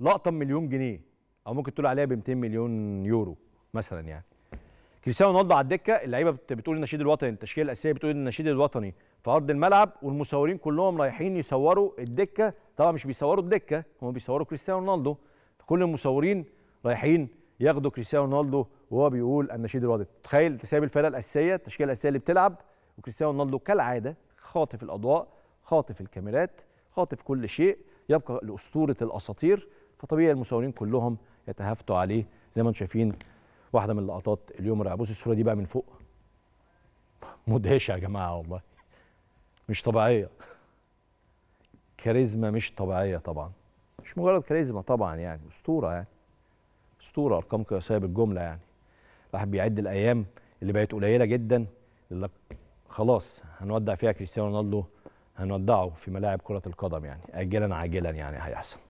لقطه بمليون جنيه او ممكن تقول عليها ب 200 مليون يورو مثلا يعني كريستيانو رونالدو على الدكه اللعيبه بتقول النشيد الوطني التشكيله الاساسيه بتقول النشيد الوطني في ارض الملعب والمصورين كلهم رايحين يصوروا الدكه طبعا مش بيصوروا الدكه هم بيصوروا كريستيانو رونالدو فكل المصورين رايحين ياخدوا كريستيانو رونالدو وهو بيقول النشيد الوطني تخيل انت سايب الفرقه الاساسيه التشكيله الاساسيه اللي بتلعب وكريستيانو رونالدو كالعاده خاطف الاضواء خاطف الكاميرات خاطف كل شيء يبقى لاسطوره الاساطير فطبيعي المصورين كلهم يتهافتوا عليه زي ما انتم شايفين واحده من اللقطات اليوم رائعه بص الصوره دي بقى من فوق مدهشه يا جماعه والله مش طبيعيه كاريزما مش طبيعيه طبعا مش مجرد كاريزما طبعا يعني اسطوره يعني اسطوره ارقام قياسيه بالجمله يعني الواحد بيعد الايام اللي بقت قليله جدا اللي خلاص هنودع فيها كريستيانو رونالدو هنودعه في ملاعب كره القدم يعني اجلا عاجلا يعني هيحصل